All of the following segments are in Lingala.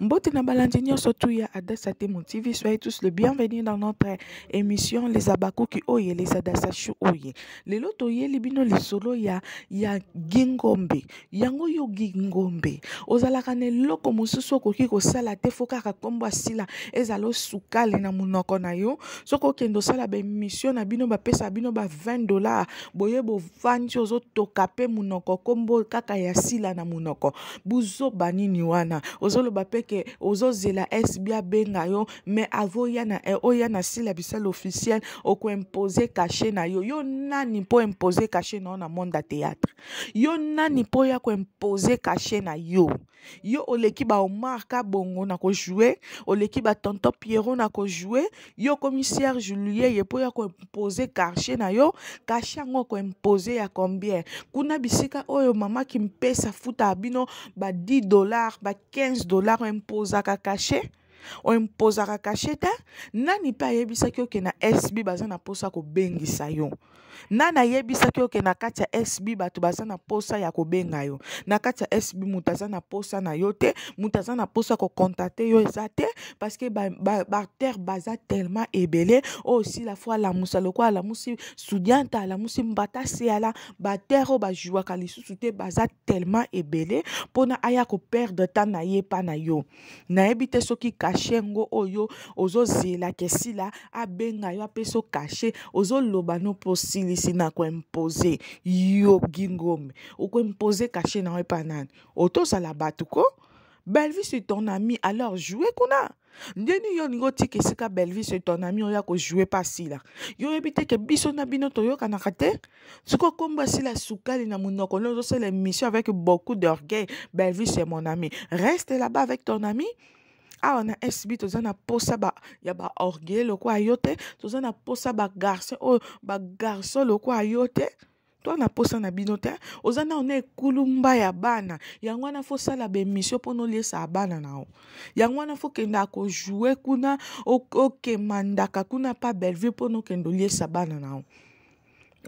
Mbote na balandini surtout Adassa Temo TV. Soyez tous le bienvenus dans notre émission Les Abakuki Oye, les Adassachu Oye. Les Lotoye, les Bino, les Solo, ya, ya Gingombe. Yango yo Gingombe. Ozalaka ne loko mususu okoki kosala te fo kaka kombo asila ezala osukali na munoko na yo soki okende osala baémission na bino bapesa bino ba 20 dollars boye bovandi ozotoka mpe munoko kombo kaka ya sila na munoko buzoba nini wana ozoloba mpe ndeke ozozela ese biabenga yo me avo eh, oya na e oya na sila bisala officiel okoimpose kashe na yo yo nani mpo impose kashe na yo na monde ya théâtre yo nani mpo oya koimpose kashe na yo yo oleki baomar ka bongo na kojoue oleki batonton pierrot na kojoue yo okomi siere julie ye mpo ya koimpose karche na yo karche yango okoimpose ya combien kuna bisika oyo mamaki mpesa futa ya bino ba 10 dollar ba 15 dollar oimposaka kashe ompozaka kashe te nani mpe ayebisaki okende na sb baza na mposa ya kobengisa yo nani ayebisaki okende na kati ya sb bato baza na mposa ya kobenga yo na kati ya sb moto aza na mposa na yo te moto aza na mposa ya kokontate yo eza te parceke bartere baza tellement ebele oyo oh, sila fo alamusa lokola alamusi sudiante alamusi mbata se ala bartere oyo bazwwaka lisusu te baza tellement ebele mpona aya koperdre temps na ye mpa na yo nayebi te soki kashe yango oyo ozozela kesila abenga yo apesa okashe ozoloba na oposilisi na koimpose yo gingome okoimpose kashe na yo epa nani otozala bato ko belvis ton ami alors joue kuna ndeni yo olingi otika esika belvis ton ami oyo akojoue mpa asila yo oyebi teke biso na bino toyokanaka te soki okombo asila sukali na monoko nde ozosala émission avec beaucoup d'orgueil belvis e mon ami reste là-bas avec ton ami awa na sb toza na posa ba, ya baorgueil lokwa yo te toza na posa bagarson oyo oh, bagarson lokwa yo te to na posa na bino te oza nao na ekulumba ya bana yango wana fosala bemission mpona oliesa bana na yo yango wana fokenda kojoue kuna okemandaka ok, ok, kuna pa belleville mpona okende oliesa bana na yo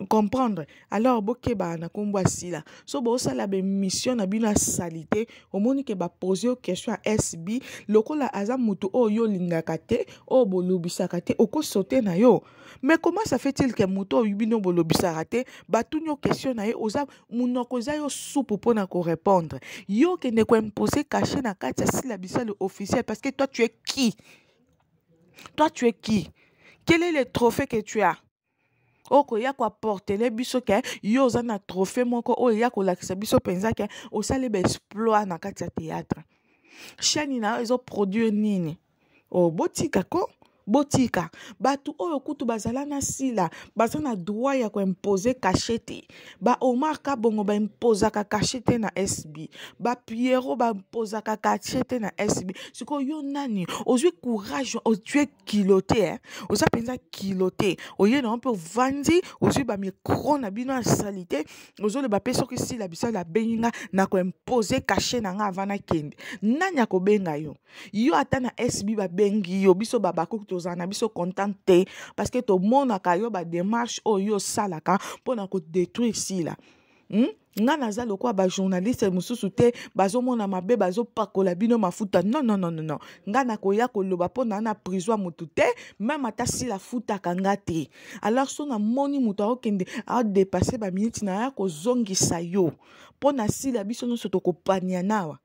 comprendre alors bokebaa na nkombo ya sila so bozosala bemission na bino ya sali te omoni ke bapose yo question ya sb lokola aza motu oyo yo olingaka te oyo bolobisaka te okosote na yo mais comment ça fait-il ke motu oyo bino bolobisaka te batuni yo question na ye oza monoko eza yo supu mpona korépondre yo okende koimpose kache na kati ya sila bisale officiel parce que toi tu es qui toi tu es qui quel est le trophée que tu as okoya koaportele biso ke yo oza na trohe moko oyo eya kolakisa biso mpenza ke osali baexploit na kati ya théâtre chaîne na yo ezoproduire nini obotikako oh, botika bato oyo kutu bazala na sila baza na droit ya koimpose kashe te baomar ka bongo baimpozaka kashe te na sb bapiero baimpozaka kashe te na sb sikoyo yo nani ozwi courage ozwi kilo te eh? oza mpenza kilo te oye nango mpe ovandi ozwi bamikro na bino ya sali te ozoloba mpe soki sila bisali abengi nga na koimpose kashe na nga ava nakende nani akobenga yo yo ata na sb babengi yo biso babakoki tozala na biso contente te parceke tomonaka yo bademarshe oyo osalaka mpona kodétruire sila hmm? nga naza lokola bajournaliste mosusu te bazomona mabe bazopakola bino mafuta non non non non nga nakoya koloba mpo na na prison ya motu te meme ata sila futaka nga te alors so namoni moto akokende adepasse baminiti na ya kozongisa yo mpo na sila biso nyonso tokopaniana awa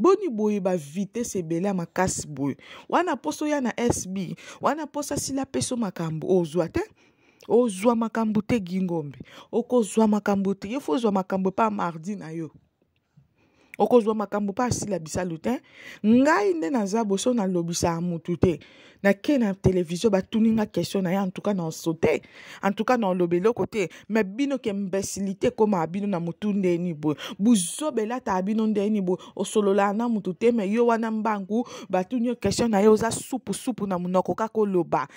boni boye bavitese ebele ya makasi boye wana mposo oya na sb wana mposo asila peso makambo ozwa te ozwa makambo te gingombe okozwa makambo te ye fo ozwa makambo epa mardi na yo okozwa makambo mpo asilabisa lutin ngai nde naza boso nalobisa ya motu te nake na televizio batuni nga question na ye antuka na oso te antuka na oloba eloko te me bino ke mbesilite ekómaa bino na motu ndeni boye buzoba elataka bino ndeni boye osololaa na motu te me yo wana mbangu batuni yo question na ye oza supusupu na monoko kaka oloba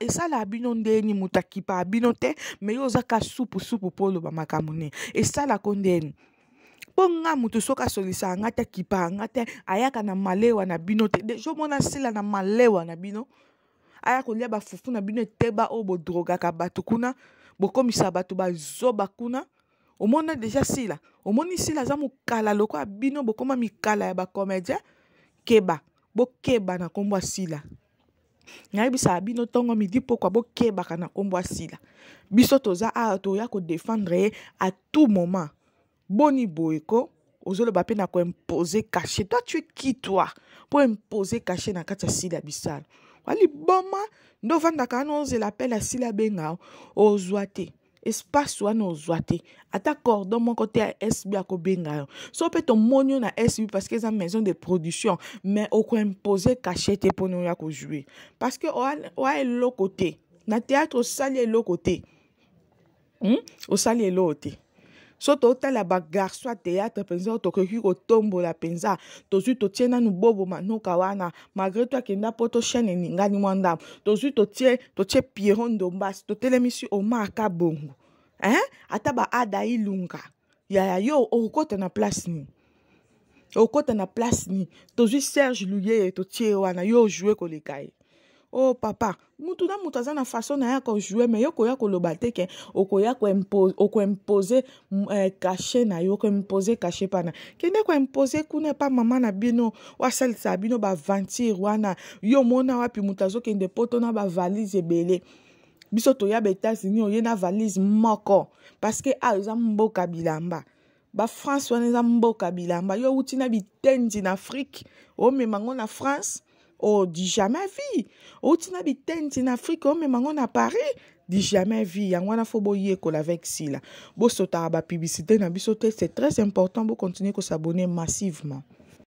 esalaka bino ndeni moto akipaa bino te me yo oza ka supusupu mpo oloba makambo nini esalaka ndeni mpo nga moto soki asolisa nga te akipa nga te ayaka na malewa na bino te deja omona sila na malewa na bino aya kolia bafufu na bino eteba oyo bodrogaka bato kuna bokomisa bato bazoba kuna omona deja sila omoni sila aza mokala lokola bino bokóma mikala ya bacomédien keba bokeba na nkombo ya sila nayebisaka bino ntongo midi pokwa bokebaka na nkombo ya sila biso toza awa toya kodefendre ye a tout moment boni boye ko ozoloba mpe na koimpose kashe toi tu ki toi mpo impose kashe na kati ya sila bisala waliboma nde ovandaka wana ozela pele asila abenga ozwa te espace wana ozwa te ata cordon moko te ya sb akobenga yo so mpe tomoni yo na sb parceke eza maison de production mais okoimpose kashe te mpona oya kojoue parceke oya eloko te na théâtre osali eloko te hmm? osali eloko te so totala bagarso ya théâtre mpenza tokoki kotombola mpenza tozwi totie nanu boboma noka wana malgré to akenda mpo tochaine eningani mwa ndambo tozwi totie totie pierron ndombasi totelemisi omar kabongo hein? ata baada ilunga yaya yo okokɔta na place nini okokɔta na place nini tozwi serge luye totie wana yo ojue koleka ye o oh, papa mutu na mutu aza na façon na ye akozue me ye koya koloba te ke okoya koimpose eh, kashe na ye okoimpose kashe pana kende koimpose kuna epa mama na bino oasalisaka bino bavantire wana yo mona wapi mutu azokende poto na bavalise ebele biso toya baetats-unis oye na valise moko parceke ayo eza mboka bilamba bafrance wana eza mboka bilamba yo outi na bitendi na afrike omema ngo na france Oh, di jamais vie. Oh, tina en Afrique, oh, même en Paris. Dis jamais vie. Yangwana wana fo boyekola avec sila. Bo sota ba publicité na bisote, c'est très important. Bo continuer à s'abonner massivement.